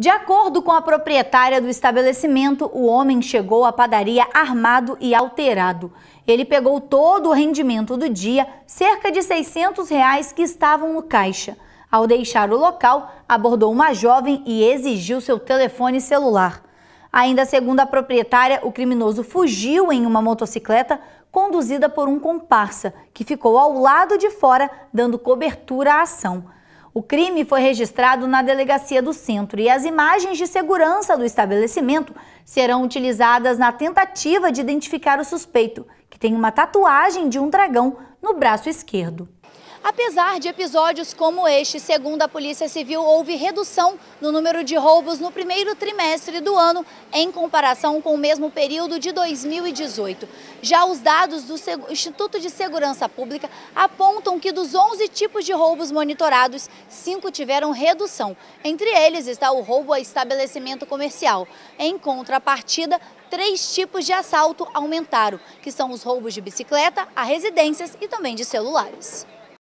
De acordo com a proprietária do estabelecimento, o homem chegou à padaria armado e alterado. Ele pegou todo o rendimento do dia, cerca de 600 reais que estavam no caixa. Ao deixar o local, abordou uma jovem e exigiu seu telefone celular. Ainda segundo a proprietária, o criminoso fugiu em uma motocicleta conduzida por um comparsa, que ficou ao lado de fora, dando cobertura à ação. O crime foi registrado na delegacia do centro e as imagens de segurança do estabelecimento serão utilizadas na tentativa de identificar o suspeito, que tem uma tatuagem de um dragão no braço esquerdo. Apesar de episódios como este, segundo a Polícia Civil, houve redução no número de roubos no primeiro trimestre do ano em comparação com o mesmo período de 2018. Já os dados do Instituto de Segurança Pública apontam que dos 11 tipos de roubos monitorados, cinco tiveram redução. Entre eles está o roubo a estabelecimento comercial. Em contrapartida, três tipos de assalto aumentaram, que são os roubos de bicicleta, a residências e também de celulares.